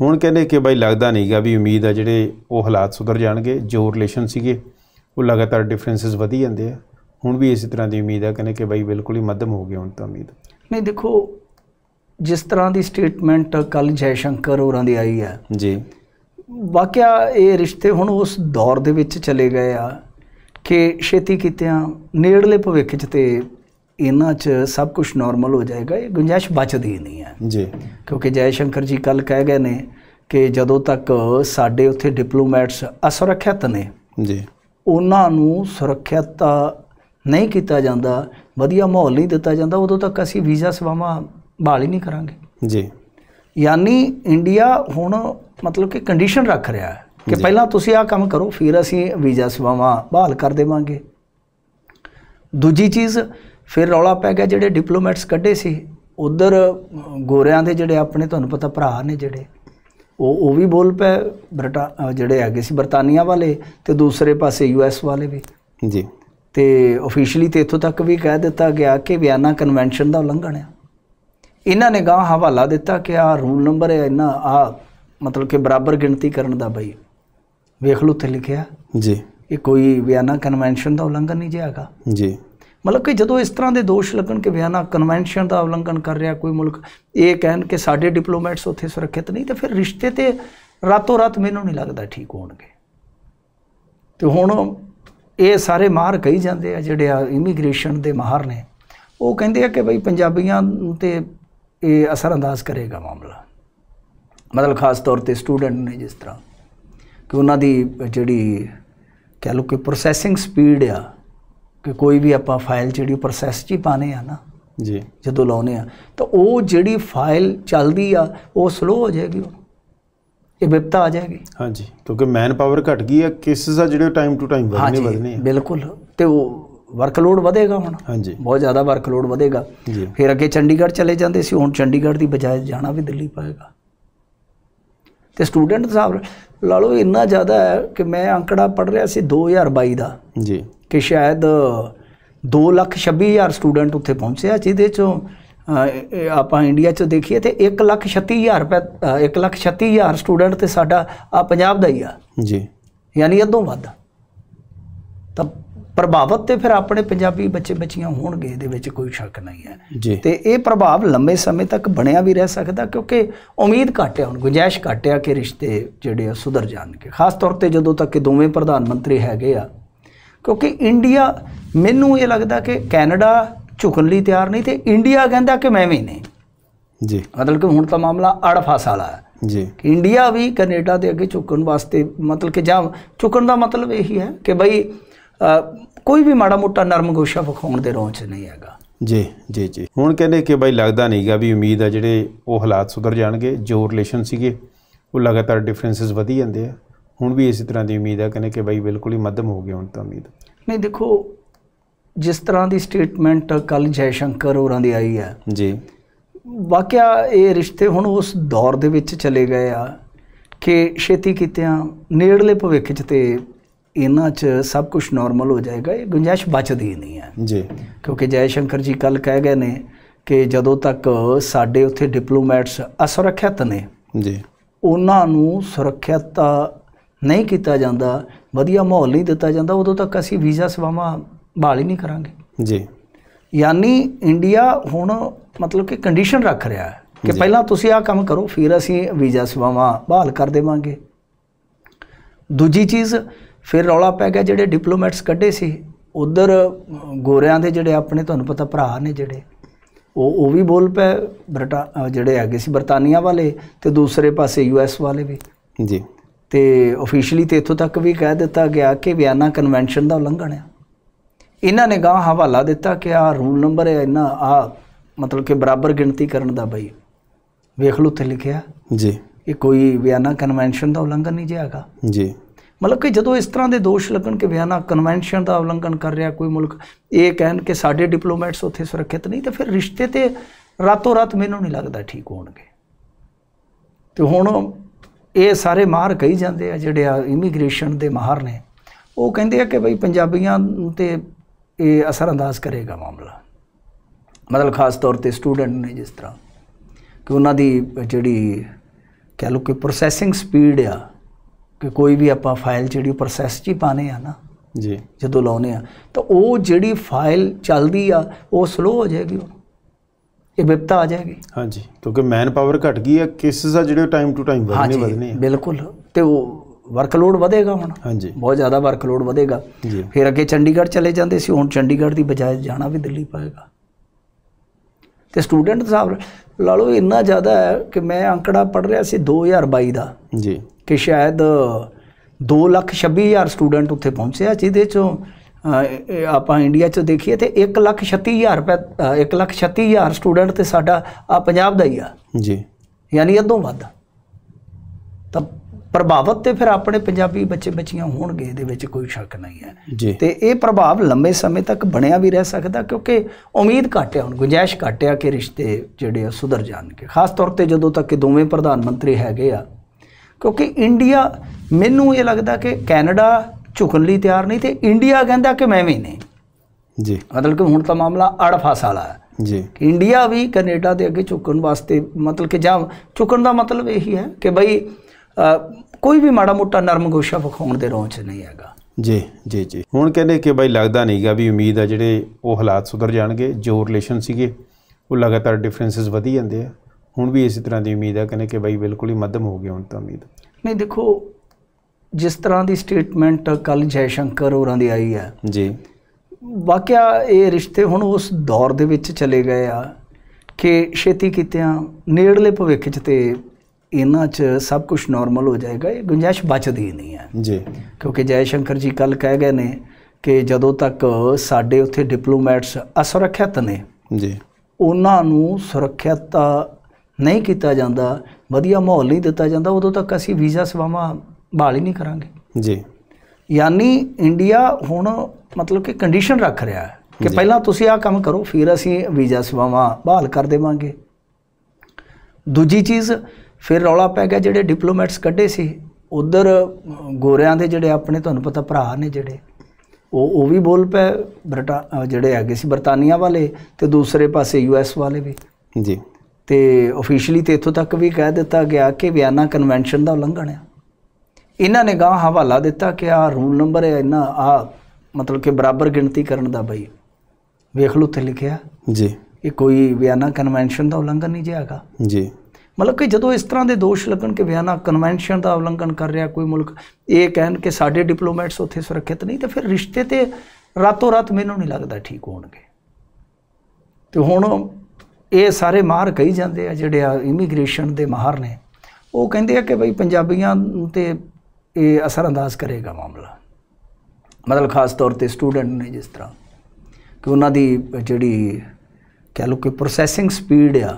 ਹੁਣ ਕਹਿੰਦੇ ਕਿ ਬਾਈ ਲੱਗਦਾ ਨਹੀਂਗਾ ਵੀ ਉਮੀਦ ਆ ਜਿਹੜੇ ਉਹ ਹਾਲਾਤ ਸੁਧਰ ਜਾਣਗੇ ਜੋ ਰਿਲੇਸ਼ਨ ਸੀਗੇ ਉਹ ਲਗਾਤਾਰ ਡਿਫਰੈਂਸਸ ਵਧੀ ਜਾਂਦੇ ਆ ਹੁਣ ਵੀ ਇਸੇ ਤਰ੍ਹਾਂ ਦੀ ਉਮੀਦ ਆ ਕਹਿੰਦੇ ਕਿ ਬਾਈ ਬਿਲਕੁਲ ਹੀ ਮੱਧਮ ਹੋ ਗਏ ਹੁਣ ਤਾਂ ਉਮੀਦ ਨਹੀਂ ਦੇਖੋ ਜਿਸ ਤਰ੍ਹਾਂ ਦੀ ਸਟੇਟਮੈਂਟ ਕੱਲ ਜੈ ਸ਼ੰਕਰ ਹੋਰਾਂ ਦੀ ਆਈ ਆ ਜੀ ਵਾਕਿਆ ਇਹ ਰਿਸ਼ਤੇ ਹੁਣ ਉਸ ਦੌਰ ਦੇ ਵਿੱਚ ਚਲੇ ਗਏ ਆ ਕਿ ਛੇਤੀ ਕੀਤਿਆਂ ਨੇੜਲੇ ਭਵਿੱਖ 'ਚ ਤੇ ਇਹਨਾਂ 'ਚ ਸਭ ਕੁਝ ਨਾਰਮਲ ਹੋ ਜਾਏਗਾ ਇਹ ਗੁੰਜਾਇਸ਼ ਬਚਦੀ ਨਹੀਂ ਹੈ ਜੀ ਕਿਉਂਕਿ ਜੈ ਸ਼ੰਕਰ ਜੀ ਕੱਲ ਕਹਿ ਗਏ ਨੇ ਕਿ ਜਦੋਂ ਤੱਕ ਸਾਡੇ ਉੱਥੇ ਡਿਪਲੋਮੈਟਸ ਅਸੁਰੱਖਿਅਤ ਨੇ ਜੀ ਉਹਨਾਂ ਨੂੰ ਸੁਰੱਖਿਅਤ ਨਹੀਂ ਕੀਤਾ ਜਾਂਦਾ ਵਧੀਆ ਮਾਹੌਲ ਨਹੀਂ ਦਿੱਤਾ ਜਾਂਦਾ ਉਦੋਂ ਤੱਕ ਅਸੀਂ ਵੀਜ਼ਾ ਸੇਵਾਵਾਂ ਬਾਲ ਹੀ ਨਹੀਂ ਕਰਾਂਗੇ ਜੀ ਯਾਨੀ ਇੰਡੀਆ ਹੁਣ ਮਤਲਬ ਕਿ ਕੰਡੀਸ਼ਨ ਰੱਖ ਰਿਹਾ ਹੈ ਕਿ ਪਹਿਲਾਂ ਤੁਸੀਂ ਆਹ ਕੰਮ ਕਰੋ ਫਿਰ ਅਸੀਂ ਵੀਜ਼ਾ ਸੇਵਾਵਾਂ ਬਹਾਲ ਕਰ ਦੇਵਾਂਗੇ ਦੂਜੀ ਚੀਜ਼ ਫਿਰ ਰੌਲਾ ਪੈ ਗਿਆ ਜਿਹੜੇ ਡਿਪਲੋਮੈਟਸ ਕੱਢੇ ਸੀ ਉਧਰ ਗੋਰਿਆਂ ਦੇ ਜਿਹੜੇ ਆਪਣੇ ਤੁਹਾਨੂੰ ਪਤਾ ਭਰਾ ਨੇ ਜਿਹੜੇ ਉਹ ਉਹ ਵੀ ਬੋਲ ਪਏ ਬ੍ਰਿਟਾ ਜਿਹੜੇ ਗਏ ਸੀ ਬਰਤਾਨੀਆ ਵਾਲੇ ਤੇ ਦੂਸਰੇ ਪਾਸੇ ਯੂਐਸ ਵਾਲੇ ਵੀ ਜੀ ਤੇ ਅਫੀਸ਼ੀਅਲੀ ਤੇ ਇਥੋਂ ਤੱਕ ਵੀ ਕਹਿ ਦਿੱਤਾ ਗਿਆ ਕਿ ਵਿਆਨਾ ਕਨਵੈਨਸ਼ਨ ਦਾ ਉਲੰਘਣ ਹੈ ਇਹਨਾਂ ਨੇ ਗਾਂ ਹਵਾਲਾ ਦਿੱਤਾ ਕਿ ਆ ਰੂਲ ਨੰਬਰ ਹੈ ਇਹਨਾਂ ਆ ਮਤਲਬ ਕਿ ਬਰਾਬਰ ਗਿਣਤੀ ਕਰਨ ਦਾ ਬਈ ਵੇਖ ਲਓ ਉੱਥੇ ਲਿਖਿਆ ਜੀ ਇਹ ਕੋਈ ਵਿਆਨਾ ਕਨਵੈਨਸ਼ਨ ਦਾ ਉਲੰਘਣ ਨਹੀਂ ਜਿਹਾਗਾ ਜੀ ਮਤਲਬ ਕਿ ਜਦੋਂ ਇਸ ਤਰ੍ਹਾਂ ਦੇ ਦੋਸ਼ ਲੱਗਣ ਕਿ ਵਿਆਨਾ ਕਨਵੈਨਸ਼ਨ ਦਾ ਉਲੰਘਣ ਕਰ ਰਿਹਾ ਕੋਈ ਮੁਲਕ ਇਹ ਕਹਿਣ ਕਿ ਸਾਡੇ ਡਿਪਲੋਮੈਟਸ ਉੱਥੇ ਸੁਰੱਖਿਅਤ ਨਹੀਂ ਤੇ ਫਿਰ ਰਿਸ਼ਤੇ ਤੇ ਰਾਤੋਂ ਰਾਤ ਮੈਨੂੰ ਨਹੀਂ ਲੱਗਦਾ ਠੀਕ ਹੋਣਗੇ ਤੇ ਹੁਣ ਇਹ ਸਾਰੇ ਮਾਰ ਕਹੀ ਜਾਂਦੇ ਆ ਜਿਹੜੇ ਆ ਇਮੀਗ੍ਰੇਸ਼ਨ ਦੇ ਮਾਹਰ ਨੇ ਉਹ ਕਹਿੰਦੇ ਆ ਕਿ ਬਈ ਪੰਜਾਬੀਆਂ ਤੇ ਇਹ ਅਸਰ ਅੰਦਾਜ਼ ਕਰੇਗਾ ਮਾਮਲਾ ਮਤਲਬ ਖਾਸ ਤੌਰ ਤੇ ਸਟੂਡੈਂਟ ਨੇ ਜਿਸ ਤਰ੍ਹਾਂ ਕਿ ਉਹਨਾਂ ਦੀ ਜਿਹੜੀ ਕਹ ਲੋ ਕਿ ਪ੍ਰੋਸੈਸਿੰਗ ਸਪੀਡ ਆ ਕਿ ਕੋਈ ਵੀ ਆਪਾਂ ਫਾਈਲ ਜਿਹੜੀ ਪ੍ਰੋਸੈਸ 'ਚ ਹੀ ਪਾਣੇ ਆ ਨਾ ਜੀ ਜਦੋਂ ਲਾਉਨੇ ਆ ਤਾਂ ਉਹ ਜਿਹੜੀ ਫਾਈਲ ਚੱਲਦੀ ਆ ਉਹ ਸਲੋ ਹੋ ਜਾਏਗੀ ਉਹ ਇਹ ਵਿਪਤਾ ਆ ਜਾਏਗੀ ਹਾਂਜੀ ਕਿਉਂਕਿ ਮੈਨ ਪਾਵਰ ਘਟ ਗਈ ਆ ਕੇਸਸ ਆ ਜਿਹੜੇ ਟਾਈਮ ਟੂ ਟਾਈਮ ਵਧਨੇ ਵਧਨੇ ਆ ਬਿਲਕੁਲ ਤੇ ਉਹ ਵਰਕਲੋਡ ਵਧੇਗਾ ਹੁਣ ਹਾਂਜੀ ਬਹੁਤ ਜ਼ਿਆਦਾ ਵਰਕਲੋਡ ਵਧੇਗਾ ਜੀ ਫਿਰ ਅੱਗੇ ਚੰਡੀਗੜ੍ਹ ਚਲੇ ਜਾਂਦੇ ਸੀ ਹੁਣ ਚੰਡੀਗੜ੍ਹ ਦੀ ਬਜਾਏ ਜਾਣਾ ਵੀ ਦਿੱਲੀ ਪਏਗਾ ਤੇ ਸਟੂਡੈਂਟ ਸਾਹਿਬ ਲਾ ਲਓ ਇੰਨਾ ਜ਼ਿਆਦਾ ਹੈ ਕਿ ਮੈਂ ਅੰਕੜਾ ਪੜ ਰਿਹਾ ਸੀ 2022 ਦਾ ਜੀ ਕਿ ਸ਼ਾਇਦ 2 ਲੱਖ ਹਜ਼ਾਰ ਸਟੂਡੈਂਟ ਉੱਥੇ ਪਹੁੰਚਿਆ ਜਿਹਦੇ ਚੋਂ ਆਪਾਂ ਇੰਡੀਆ 'ਚ ਦੇਖੀਏ ਤੇ 1 ਲੱਖ ਹਜ਼ਾਰ ਰੁਪਏ 1 ਲੱਖ ਹਜ਼ਾਰ ਸਟੂਡੈਂਟ ਤੇ ਸਾਡਾ ਆ ਪੰਜਾਬ ਦਾ ਹੀ ਆ ਜੀ ਯਾਨੀ ਅੱਧੋਂ ਵੱਧ ਤਾਂ ਪ੍ਰਭਾਵਿਤ ਤੇ ਫਿਰ ਆਪਣੇ ਪੰਜਾਬੀ ਬੱਚੇ ਬੱਚੀਆਂ ਹੋਣਗੇ ਇਹਦੇ ਵਿੱਚ ਕੋਈ ਸ਼ੱਕ ਨਹੀਂ ਹੈ ਤੇ ਇਹ ਪ੍ਰਭਾਵ ਲੰਮੇ ਸਮੇਂ ਤੱਕ ਬਣਿਆ ਵੀ ਰਹਿ ਸਕਦਾ ਕਿਉਂਕਿ ਉਮੀਦ ਘਟਿਆ ਹੁਣ ਗੁੰਜਾਇਸ਼ ਘਟਿਆ ਕਿ ਰਿਸ਼ਤੇ ਜਿਹੜੇ ਆ ਸੁਧਰ ਜਾਣਗੇ ਖਾਸ ਤੌਰ ਤੇ ਜਦੋਂ ਤੱਕ ਕਿ ਦੋਵੇਂ ਪ੍ਰਧਾਨ ਮੰਤਰੀ ਹੈਗੇ ਆ ਕਿਉਂਕਿ ਇੰਡੀਆ ਮੈਨੂੰ ਇਹ ਲੱਗਦਾ ਕਿ ਕੈਨੇਡਾ ਝੁਕਣ ਲਈ ਤਿਆਰ ਨਹੀਂ ਤੇ ਇੰਡੀਆ ਕਹਿੰਦਾ ਕਿ ਮੈਂ ਵੀ ਨਹੀਂ ਜੀ ਮਤਲਬ ਕਿ ਹੁਣ ਤਾਂ ਮਾਮਲਾ ਅੜਫਾਸ ਵਾਲਾ ਹੈ ਜੀ ਇੰਡੀਆ ਵੀ ਕੈਨੇਡਾ ਦੇ ਅੱਗੇ ਝੁਕਣ ਵਾਸਤੇ ਮਤਲਬ ਕਿ ਜਾਂ ਝੁਕਣ ਦਾ ਮਤਲਬ ਇਹੀ ਹੈ ਕਿ ਬਈ ਕੋਈ ਵੀ ਮਾੜਾ ਮੋਟਾ ਨਰਮ ਗੋਸ਼ਾ ਵਿਖਾਉਣ ਦੇ ਰੌਂਚ ਨਹੀਂ ਹੈਗਾ ਜੀ ਜੀ ਜੀ ਹੁਣ ਕਹਿੰਦੇ ਕਿ ਬਾਈ ਲੱਗਦਾ ਨਹੀਂਗਾ ਵੀ ਉਮੀਦ ਆ ਜਿਹੜੇ ਉਹ ਹਾਲਾਤ ਸੁਧਰ ਜਾਣਗੇ ਜੋ ਰਿਲੇਸ਼ਨ ਸੀਗੇ ਉਹ ਲਗਾਤਾਰ ਡਿਫਰੈਂਸਸ ਵਧੀ ਜਾਂਦੇ ਆ ਹੁਣ ਵੀ ਇਸੇ ਤਰ੍ਹਾਂ ਦੀ ਉਮੀਦ ਆ ਕਹਿੰਦੇ ਕਿ ਬਾਈ ਬਿਲਕੁਲ ਹੀ ਮੱਧਮ ਹੋ ਗਏ ਹੁਣ ਤਾਂ ਉਮੀਦ ਨਹੀਂ ਦੇਖੋ ਜਿਸ ਤਰ੍ਹਾਂ ਦੀ ਸਟੇਟਮੈਂਟ ਕੱਲ ਜੈ ਸ਼ੰਕਰ ਹੋਰਾਂ ਦੀ ਆਈ ਆ ਜੀ ਵਾਕਿਆ ਇਹ ਰਿਸ਼ਤੇ ਹੁਣ ਉਸ ਦੌਰ ਦੇ ਵਿੱਚ ਚਲੇ ਗਏ ਆ ਕਿ ਛੇਤੀ ਕੀਤਿਆਂ ਨੇੜਲੇ ਭਵਿੱਖ 'ਚ ਤੇ ਇਹਨਾਂ 'ਚ ਸਭ ਕੁਝ ਨਾਰਮਲ ਹੋ ਜਾਏਗਾ ਇਹ ਗੁੰਜਾਇਸ਼ ਬਚਦੀ ਨਹੀਂ ਹੈ ਜੀ ਕਿਉਂਕਿ ਜੈ ਸ਼ੰਕਰ ਜੀ ਕੱਲ ਕਹਿ ਗਏ ਨੇ ਕਿ ਜਦੋਂ ਤੱਕ ਸਾਡੇ ਉੱਥੇ ਡਿਪਲੋਮੈਟਸ ਅਸੁਰੱਖਿਅਤ ਨੇ ਜੀ ਉਹਨਾਂ ਨੂੰ ਸੁਰੱਖਿਅਤ ਨਹੀਂ ਕੀਤਾ ਜਾਂਦਾ ਵਧੀਆ ਮਾਹੌਲ ਨਹੀਂ ਦਿੱਤਾ ਜਾਂਦਾ ਉਦੋਂ ਤੱਕ ਅਸੀਂ ਵੀਜ਼ਾ ਸੇਵਾਵਾਂ ਬਾਲ ਹੀ ਨਹੀਂ ਕਰਾਂਗੇ ਜੀ ਯਾਨੀ ਇੰਡੀਆ ਹੁਣ ਮਤਲਬ ਕਿ ਕੰਡੀਸ਼ਨ ਰੱਖ ਰਿਹਾ ਹੈ ਕਿ ਪਹਿਲਾਂ ਤੁਸੀਂ ਆਹ ਕੰਮ ਕਰੋ ਫਿਰ ਅਸੀਂ ਵੀਜ਼ਾ ਸੇਵਾਵਾਂ ਬਾਲ ਕਰ ਦੇਵਾਂਗੇ ਦੂਜੀ ਚੀਜ਼ ਫਿਰ ਰੌਲਾ ਪੈ ਗਿਆ ਜਿਹੜੇ ਡਿਪਲੋਮੈਟਸ ਕੱਢੇ ਸੀ ਉਧਰ ਗੋਰਿਆਂ ਦੇ ਜਿਹੜੇ ਆਪਣੇ ਤੁਹਾਨੂੰ ਪਤਾ ਭਰਾ ਨੇ ਜਿਹੜੇ ਉਹ ਉਹ ਵੀ ਬੋਲ ਪਏ ਬ੍ਰਿਟਾ ਜਿਹੜੇ ਹੈਗੇ ਸੀ ਬਰਤਾਨੀਆ ਵਾਲੇ ਤੇ ਦੂਸਰੇ ਪਾਸੇ ਯੂਐਸ ਵਾਲੇ ਵੀ ਜੀ ਤੇ ਅਫੀਸ਼ੀਅਲੀ ਤੇ ਇਥੋਂ ਤੱਕ ਵੀ ਕਹਿ ਦਿੱਤਾ ਗਿਆ ਕਿ ਵਿਆਨਾ ਕਨਵੈਨਸ਼ਨ ਦਾ ਉਲੰਘਣ ਹੈ ਇਹਨਾਂ ਨੇ ਗਾਂ ਹਵਾਲਾ ਦਿੱਤਾ ਕਿ ਆ ਰੂਲ ਨੰਬਰ ਹੈ ਇਹਨਾਂ ਆ ਮਤਲਬ ਕਿ ਬਰਾਬਰ ਗਿਣਤੀ ਕਰਨ ਦਾ ਬਈ ਵੇਖ ਲਓ ਉੱਥੇ ਲਿਖਿਆ ਜੀ ਇਹ ਕੋਈ ਵਿਆਨਾ ਕਨਵੈਨਸ਼ਨ ਦਾ ਉਲੰਘਣ ਨਹੀਂ ਜਾਏਗਾ ਜੀ ਮਤਲਬ ਕਿ ਜਦੋਂ ਇਸ ਤਰ੍ਹਾਂ ਦੇ ਦੋਸ਼ ਲੱਗਣ ਕਿ ਵਿਆਨਾ ਕਨਵੈਨਸ਼ਨ ਦਾ ਉਲੰਘਣ ਕਰ ਰਿਹਾ ਕੋਈ ਮੁਲਕ ਇਹ ਕਹਿਣ ਕਿ ਸਾਡੇ ਡਿਪਲੋਮੈਟਸ ਉੱਥੇ ਸੁਰੱਖਿਅਤ ਨਹੀਂ ਤਾਂ ਫਿਰ ਰਿਸ਼ਤੇ ਤੇ ਰਾਤੋਂ ਰਾਤ ਮੈਨੂੰ ਨਹੀਂ ਲੱਗਦਾ ਠੀਕ ਹੋਣਗੇ ਤੇ ਹੁਣ ਇਹ ਸਾਰੇ ਮਾਹਰ ਕਹੀ ਜਾਂਦੇ ਆ ਜਿਹੜੇ ਆ ਇਮੀਗ੍ਰੇਸ਼ਨ ਦੇ ਮਾਹਰ ਨੇ ਉਹ ਕਹਿੰਦੇ ਆ ਕਿ ਬਈ ਪੰਜਾਬੀਆਂ ਤੇ ਇਹ ਅਸਰ ਅੰਦਾਜ਼ ਕਰੇਗਾ ਮਾਮਲਾ ਮਤਲਬ ਖਾਸ ਤੌਰ ਤੇ ਸਟੂਡੈਂਟ ਨੇ ਜਿਸ ਤਰ੍ਹਾਂ ਕਿ ਉਹਨਾਂ ਦੀ ਜਿਹੜੀ ਕਹ ਲੋ ਕਿ ਪ੍ਰੋਸੈਸਿੰਗ ਸਪੀਡ ਆ ਕਿ ਕੋਈ ਵੀ ਆਪਾਂ ਫਾਈਲ ਜਿਹੜੀ ਪ੍ਰੋਸੈਸ 'ਚ ਹੀ ਪਾਣੇ ਆ ਨਾ ਜੀ ਜਦੋਂ ਲਾਉਨੇ ਆ ਤਾਂ ਉਹ ਜਿਹੜੀ ਫਾਈਲ ਚੱਲਦੀ ਆ ਉਹ ਸਲੋ ਹੋ ਜਾਏਗੀ ਉਹ ਇਹ ਵਿਪਤਾ ਆ ਜਾਏਗੀ ਹਾਂਜੀ ਕਿਉਂਕਿ ਮੈਨ ਪਾਵਰ ਘਟ ਗਈ ਆ ਕੇਸਸ ਆ ਜਿਹੜੇ ਟਾਈਮ ਟੂ ਟਾਈਮ ਵਧਨੇ ਵਧਨੇ ਆ ਬਿਲਕੁਲ ਤੇ ਉਹ ਵਰਕਲੋਡ ਵਧੇਗਾ ਹੁਣ ਹਾਂਜੀ ਬਹੁਤ ਜ਼ਿਆਦਾ ਵਰਕਲੋਡ ਵਧੇਗਾ ਫਿਰ ਅੱਗੇ ਚੰਡੀਗੜ੍ਹ ਚਲੇ ਜਾਂਦੇ ਸੀ ਹੁਣ ਚੰਡੀਗੜ੍ਹ ਦੀ ਬਜਾਏ ਜਾਣਾ ਵੀ ਦਿੱਲੀ ਪਏਗਾ ਤੇ ਸਟੂਡੈਂਟ ਸਾਹਿਬ ਲਾ ਲਓ ਇੰਨਾ ਜ਼ਿਆਦਾ ਹੈ ਕਿ ਮੈਂ ਅੰਕੜਾ ਪੜ ਰਿਹਾ ਸੀ 2022 ਦਾ ਜੀ ਕਿ ਸ਼ਾਇਦ 2,26,000 ਸਟੂਡੈਂਟ ਉੱਥੇ ਪਹੁੰਚੇ ਆ ਜਿਹਦੇ ਚੋਂ ਆਪਾਂ ਇੰਡੀਆ 'ਚ ਦੇਖੀਏ ਤੇ 1,36,000 ਰੁਪਏ 1,36,000 ਸਟੂਡੈਂਟ ਤੇ ਸਾਡਾ ਆ ਪੰਜਾਬ ਦਾ ਹੀ ਆ ਜੀ ਯਾਨੀ ਅੱਧੋਂ ਵੱਧ ਤਾਂ ਪ੍ਰਭਾਵਤ ਤੇ ਫਿਰ ਆਪਣੇ ਪੰਜਾਬੀ ਬੱਚੇ ਬੱਚੀਆਂ ਹੋਣਗੇ ਇਹਦੇ ਵਿੱਚ ਕੋਈ ਸ਼ੱਕ ਨਹੀਂ ਹੈ ਤੇ ਇਹ ਪ੍ਰਭਾਵ ਲੰਮੇ ਸਮੇਂ ਤੱਕ ਬਣਿਆ ਵੀ ਰਹਿ ਸਕਦਾ ਕਿਉਂਕਿ ਉਮੀਦ ਘਟਿਆ ਹੁਣ ਗੁੰਜਾਇਸ਼ ਘਟਿਆ ਕਿ ਰਿਸ਼ਤੇ ਜਿਹੜੇ ਆ ਸੁਧਰ ਜਾਣਗੇ ਖਾਸ ਤੌਰ ਤੇ ਜਦੋਂ ਤੱਕ ਕਿ ਦੋਵੇਂ ਪ੍ਰਧਾਨ ਮੰਤਰੀ ਹੈਗੇ ਆ ਕਿਉਂਕਿ ਇੰਡੀਆ ਮੈਨੂੰ ਇਹ ਲੱਗਦਾ ਕਿ ਕੈਨੇਡਾ ਝੁਕਣ ਲਈ ਤਿਆਰ ਨਹੀਂ ਤੇ ਇੰਡੀਆ ਕਹਿੰਦਾ ਕਿ ਮੈਂ ਵੀ ਨਹੀਂ ਜੀ ਮਤਲਬ ਕਿ ਹੁਣ ਤਾਂ ਮਾਮਲਾ ਅੜਫਾਸ ਵਾਲਾ ਹੈ ਜੀ ਕਿ ਇੰਡੀਆ ਵੀ ਕੈਨੇਡਾ ਦੇ ਅੱਗੇ ਝੁਕਣ ਵਾਸਤੇ ਮਤਲਬ ਕਿ ਜਾਂ ਝੁਕਣ ਦਾ ਮਤਲਬ ਇਹੀ ਹੈ ਕਿ ਬਈ ਕੋਈ ਵੀ ਮਾੜਾ ਮੋਟਾ ਨਰਮ ਗੋਸ਼ਾ ਵਿਖਾਉਣ ਦੇ ਰੋਂਚ ਨਹੀਂ ਹੈਗਾ ਜੀ ਜੀ ਜੀ ਹੁਣ ਕਹਿੰਦੇ ਕਿ ਬਈ ਲੱਗਦਾ ਨਹੀਂਗਾ ਵੀ ਉਮੀਦ ਆ ਜਿਹੜੇ ਉਹ ਹਾਲਾਤ ਸੁਧਰ ਜਾਣਗੇ ਜੋ ਰਿਲੇਸ਼ਨ ਸੀਗੇ ਉਹ ਲਗਾਤਾਰ ਡਿਫਰੈਂਸਸ ਵਧੀ ਜਾਂਦੇ ਆ ਹੁਣ ਵੀ ਇਸੇ ਤਰ੍ਹਾਂ ਦੀ ਉਮੀਦ ਹੈ ਕਹਿੰਦੇ ਕਿ ਬਈ ਬਿਲਕੁਲ ਹੀ ਮੱਧਮ ਹੋ ਗਿਆ ਹੁਣ ਤਾਂ ਉਮੀਦ ਨਹੀਂ ਦੇਖੋ ਜਿਸ ਤਰ੍ਹਾਂ ਦੀ ਸਟੇਟਮੈਂਟ ਕੱਲ ਜੈ ਸ਼ੰਕਰ ਹੋਰਾਂ ਦੀ ਆਈ ਹੈ ਜੀ ਵਾਕਿਆ ਇਹ ਰਿਸ਼ਤੇ ਹੁਣ ਉਸ ਦੌਰ ਦੇ ਵਿੱਚ ਚਲੇ ਗਏ ਆ ਕਿ ਛੇਤੀ ਕੀਤਿਆਂ ਨੇੜਲੇ ਭਵਿੱਖ 'ਚ ਤੇ ਇਹਨਾਂ 'ਚ ਸਭ ਕੁਝ ਨਾਰਮਲ ਹੋ ਜਾਏਗਾ ਇਹ ਗੁੰਜਾਇਸ਼ ਬਚਦੀ ਨਹੀਂ ਹੈ ਜੀ ਕਿਉਂਕਿ ਜੈ ਸ਼ੰਕਰ ਜੀ ਕੱਲ ਕਹਿ ਗਏ ਨੇ ਕਿ ਜਦੋਂ ਤੱਕ ਸਾਡੇ ਉੱਥੇ ਡਿਪਲੋਮੈਟਸ ਅਸੁਰੱਖਿਅਤ ਨੇ ਜੀ ਉਹਨਾਂ ਨੂੰ ਸੁਰੱਖਿਅਤ ਨਹੀਂ ਕੀਤਾ ਜਾਂਦਾ ਵਧੀਆ ਮਾਹੌਲ ਨਹੀਂ ਦਿੱਤਾ ਜਾਂਦਾ ਉਦੋਂ ਤੱਕ ਅਸੀਂ ਵੀਜ਼ਾ ਸੇਵਾਵਾਂ ਬਾਲ ਹੀ ਨਹੀਂ ਕਰਾਂਗੇ ਜੀ ਯਾਨੀ ਇੰਡੀਆ ਹੁਣ ਮਤਲਬ ਕਿ ਕੰਡੀਸ਼ਨ ਰੱਖ ਰਿਹਾ ਹੈ ਕਿ ਪਹਿਲਾਂ ਤੁਸੀਂ ਆਹ ਕੰਮ ਕਰੋ ਫਿਰ ਅਸੀਂ ਵੀਜ਼ਾ ਸੇਵਾਵਾਂ ਬਹਾਲ ਕਰ ਦੇਵਾਂਗੇ ਦੂਜੀ ਚੀਜ਼ ਫਿਰ ਰੌਲਾ ਪੈ ਗਿਆ ਜਿਹੜੇ ਡਿਪਲੋਮੈਟਸ ਕੱਢੇ ਸੀ ਉਧਰ ਗੋਰਿਆਂ ਦੇ ਜਿਹੜੇ ਆਪਣੇ ਤੁਹਾਨੂੰ ਪਤਾ ਭਰਾ ਨੇ ਜਿਹੜੇ ਉਹ ਉਹ ਵੀ ਬੋਲ ਪਏ ਜਿਹੜੇ ਹੈਗੇ ਸੀ ਬਰਤਾਨੀਆ ਵਾਲੇ ਤੇ ਦੂਸਰੇ ਪਾਸੇ ਯੂਐਸ ਵਾਲੇ ਵੀ ਜੀ ਤੇ ਅਫੀਸ਼ੀਅਲੀ ਤੇ ਇਥੋਂ ਤੱਕ ਵੀ ਕਹਿ ਦਿੱਤਾ ਗਿਆ ਕਿ ਵਿਆਨਾ ਕਨਵੈਨਸ਼ਨ ਦਾ ਉਲੰਘਣ ਹੈ ਇਹਨਾਂ ਨੇ ਗਾਂ ਹਵਾਲਾ ਦਿੱਤਾ ਕਿ ਆ ਰੂਲ ਨੰਬਰ ਹੈ ਇਹਨਾਂ ਆ ਮਤਲਬ ਕਿ ਬਰਾਬਰ ਗਿਣਤੀ ਕਰਨ ਦਾ ਬਈ ਵੇਖ ਲਓ ਉੱਥੇ ਲਿਖਿਆ ਜੀ ਇਹ ਕੋਈ ਵਿਆਨਾ ਕਨਵੈਨਸ਼ਨ ਦਾ ਉਲੰਘਣ ਨਹੀਂ ਜਿਆਗਾ ਜੀ ਮਤਲਬ ਕਿ ਜਦੋਂ ਇਸ ਤਰ੍ਹਾਂ ਦੇ ਦੋਸ਼ ਲੱਗਣ ਕਿ ਵਿਆਨਾ ਕਨਵੈਨਸ਼ਨ ਦਾ ਉਲੰਘਣ ਕਰ ਰਿਹਾ ਕੋਈ ਮੁਲਕ ਇਹ ਕਹਿਣ ਕਿ ਸਾਡੇ ਡਿਪਲੋਮੈਟਸ ਉੱਥੇ ਸੁਰੱਖਿਅਤ ਨਹੀਂ ਤੇ ਫਿਰ ਰਿਸ਼ਤੇ ਤੇ ਰਾਤੋਂ ਰਾਤ ਮੈਨੂੰ ਨਹੀਂ ਲੱਗਦਾ ਠੀਕ ਹੋਣਗੇ ਤੇ ਹੁਣ ਇਹ ਸਾਰੇ ਮਾਹਰ ਕਹੀ ਜਾਂਦੇ ਆ ਜਿਹੜੇ ਆ ਇਮੀਗ੍ਰੇਸ਼ਨ ਦੇ ਮਾਹਰ ਨੇ ਉਹ ਕਹਿੰਦੇ ਆ ਕਿ ਬਈ ਪੰਜਾਬੀਆਂ ਤੇ ਇਹ ਅਸਰ ਅੰਦਾਜ਼ ਕਰੇਗਾ ਮਾਮਲਾ ਮਤਲਬ ਖਾਸ ਤੌਰ ਤੇ ਸਟੂਡੈਂਟ ਨੇ ਜਿਸ ਤਰ੍ਹਾਂ ਕਿ ਉਹਨਾਂ ਦੀ ਜਿਹੜੀ ਕਹ ਲੋ ਕਿ ਪ੍ਰੋਸੈਸਿੰਗ ਸਪੀਡ ਆ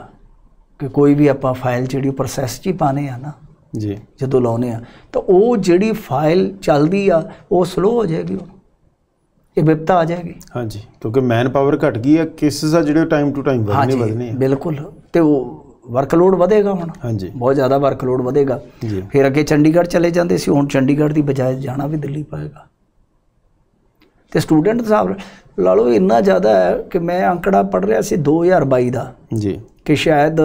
ਕਿ ਕੋਈ ਵੀ ਆਪਾਂ ਫਾਈਲ ਜਿਹੜੀ ਪ੍ਰੋਸੈਸ 'ਚ ਹੀ ਪਾਣੇ ਆ ਨਾ ਜੀ ਜਦੋਂ ਲਾਉਨੇ ਆ ਤਾਂ ਉਹ ਜਿਹੜੀ ਫਾਈਲ ਚੱਲਦੀ ਆ ਉਹ ਸਲੋ ਹੋ ਜਾਏਗੀ ਉਹ ਇਹ ਵਿਪਤਾ ਆ ਜਾਏਗੀ ਹਾਂਜੀ ਕਿਉਂਕਿ ਮੈਨ ਪਾਵਰ ਘਟ ਗਈ ਹੈ ਕੇਸਸ ਆ ਜਿਹੜੇ ਟਾਈਮ ਟੂ ਟਾਈਮ ਵਧਨੇ ਵਧਨੇ ਹਾਂਜੀ ਬਿਲਕੁਲ ਤੇ ਉਹ ਵਰਕਲੋਡ ਵਧੇਗਾ ਹੁਣ ਹਾਂਜੀ ਬਹੁਤ ਜ਼ਿਆਦਾ ਵਰਕਲੋਡ ਵਧੇਗਾ ਫਿਰ ਅੱਗੇ ਚੰਡੀਗੜ੍ਹ ਚਲੇ ਜਾਂਦੇ ਸੀ ਹੁਣ ਚੰਡੀਗੜ੍ਹ ਦੀ ਬਜਾਏ ਜਾਣਾ ਵੀ ਦਿੱਲੀ ਪਏਗਾ ਤੇ ਸਟੂਡੈਂਟ ਸਾਹਿਬ ਲਾ ਲਓ ਇੰਨਾ ਜ਼ਿਆਦਾ ਹੈ ਕਿ ਮੈਂ ਅੰਕੜਾ ਪੜ ਰਿਹਾ ਸੀ 2022 ਦਾ ਜੀ ਕਿ ਸ਼ਾਇਦ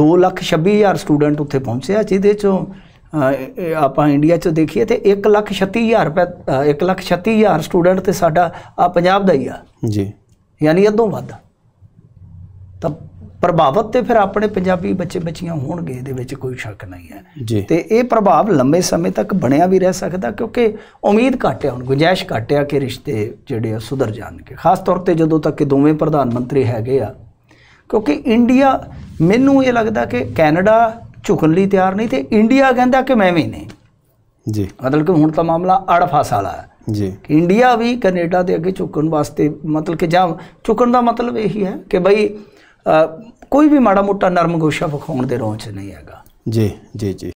2 ਲੱਖ 26 ਹਜ਼ਾਰ ਸਟੂਡੈਂਟ ਉੱਥੇ ਪਹੁੰਚਿਆ ਜਿਹਦੇ ਚੋਂ ਆਪਾਂ ਇੰਡੀਆ 'ਚ ਦੇਖੀਏ ਤੇ 136000 ਰੁਪਏ 136000 ਸਟੂਡੈਂਟ ਤੇ ਸਾਡਾ ਆ ਪੰਜਾਬ ਦਾ ਹੀ ਆ ਜੀ ਯਾਨੀ ਅੱਧੋਂ ਵੱਧ ਤਾਂ ਪ੍ਰਭਾਵਤ ਤੇ ਫਿਰ ਆਪਣੇ ਪੰਜਾਬੀ ਬੱਚੇ ਬੱਚੀਆਂ ਹੋਣਗੇ ਇਹਦੇ ਵਿੱਚ ਕੋਈ ਸ਼ੱਕ ਨਹੀਂ ਹੈ ਤੇ ਇਹ ਪ੍ਰਭਾਵ ਲੰਬੇ ਸਮੇਂ ਤੱਕ ਬਣਿਆ ਵੀ ਰਹਿ ਸਕਦਾ ਕਿਉਂਕਿ ਉਮੀਦ ਘਟਿਆ ਹੁਣ ਗੁੰਜਾਇਸ਼ ਘਟਿਆ ਕਿ ਰਿਸ਼ਤੇ ਜਿਹੜੇ ਆ ਸੁਧਰ ਜਾਣਗੇ ਖਾਸ ਤੌਰ ਤੇ ਜਦੋਂ ਤੱਕ ਕਿ ਦੋਵੇਂ ਪ੍ਰਧਾਨ ਮੰਤਰੀ ਹੈਗੇ ਆ ਕਿਉਂਕਿ ਇੰਡੀਆ ਮੈਨੂੰ ਇਹ ਲੱਗਦਾ ਕਿ ਕੈਨੇਡਾ ਝੁਕਣ ਲਈ ਤਿਆਰ ਨਹੀਂ ਤੇ ਇੰਡੀਆ ਕਹਿੰਦਾ ਕਿ ਮੈਂ ਵੀ ਨਹੀਂ ਜੀ ਮਤਲਬ ਕਿ ਹੁਣ ਤਾਂ ਮਾਮਲਾ ਅੜਫਾਸ ਵਾਲਾ ਹੈ ਜੀ ਇੰਡੀਆ ਵੀ ਕੈਨੇਡਾ ਦੇ ਅੱਗੇ ਝੁਕਣ ਵਾਸਤੇ ਮਤਲਬ ਕਿ ਜਾਂ ਝੁਕਣ ਦਾ ਮਤਲਬ ਇਹੀ ਹੈ ਕਿ ਬਈ ਕੋਈ ਵੀ ਮਾੜਾ ਮੋਟਾ ਨਰਮ ਗੋਸ਼ਾ ਵਿਖਾਉਣ ਦੇ ਰੌਂਚ ਨਹੀਂ ਹੈਗਾ ਜੀ ਜੀ ਜੀ